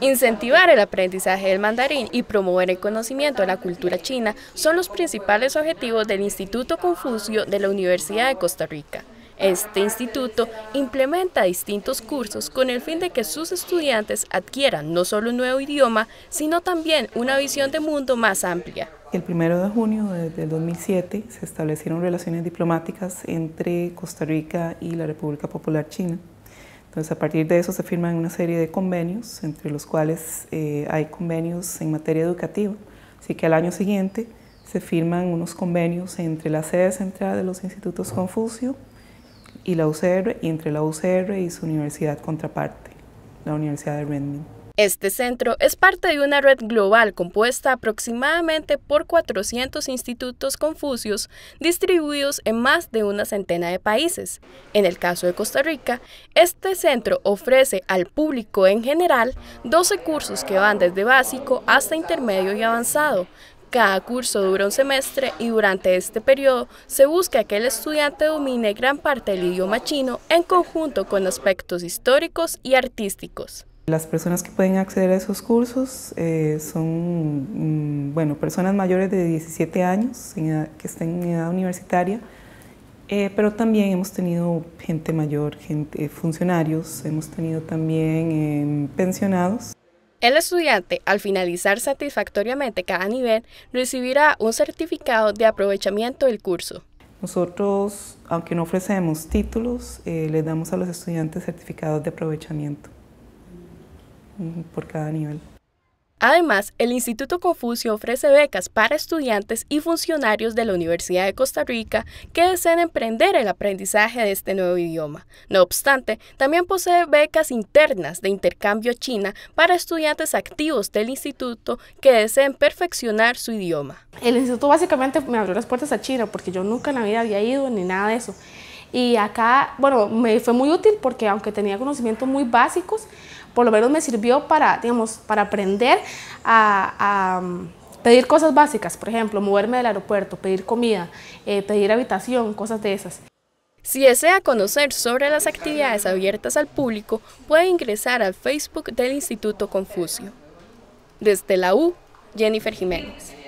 Incentivar el aprendizaje del mandarín y promover el conocimiento de la cultura china son los principales objetivos del Instituto Confucio de la Universidad de Costa Rica. Este instituto implementa distintos cursos con el fin de que sus estudiantes adquieran no solo un nuevo idioma, sino también una visión de mundo más amplia. El 1 de junio del 2007 se establecieron relaciones diplomáticas entre Costa Rica y la República Popular China. Entonces, a partir de eso se firman una serie de convenios, entre los cuales eh, hay convenios en materia educativa. Así que al año siguiente se firman unos convenios entre la sede central de los institutos Confucio y la UCR, y entre la UCR y su universidad contraparte, la Universidad de Redmond. Este centro es parte de una red global compuesta aproximadamente por 400 institutos confucios distribuidos en más de una centena de países. En el caso de Costa Rica, este centro ofrece al público en general 12 cursos que van desde básico hasta intermedio y avanzado, cada curso dura un semestre y durante este periodo se busca que el estudiante domine gran parte del idioma chino en conjunto con aspectos históricos y artísticos. Las personas que pueden acceder a esos cursos eh, son mm, bueno, personas mayores de 17 años que estén en edad universitaria, eh, pero también hemos tenido gente mayor, gente, eh, funcionarios, hemos tenido también em, pensionados. El estudiante, al finalizar satisfactoriamente cada nivel, recibirá un certificado de aprovechamiento del curso. Nosotros, aunque no ofrecemos títulos, les damos a los estudiantes certificados de aprovechamiento por cada nivel. Además, el Instituto Confucio ofrece becas para estudiantes y funcionarios de la Universidad de Costa Rica que deseen emprender el aprendizaje de este nuevo idioma. No obstante, también posee becas internas de intercambio China para estudiantes activos del instituto que deseen perfeccionar su idioma. El instituto básicamente me abrió las puertas a China porque yo nunca en la vida había ido ni nada de eso. Y acá, bueno, me fue muy útil porque aunque tenía conocimientos muy básicos, por lo menos me sirvió para, digamos, para aprender a, mm, pedir cosas básicas, por ejemplo, moverme del aeropuerto, pedir comida, eh, pedir habitación, cosas de esas. Si desea conocer sobre las actividades abiertas al público, puede ingresar al Facebook del Instituto Confucio. Desde la U, Jennifer Jiménez.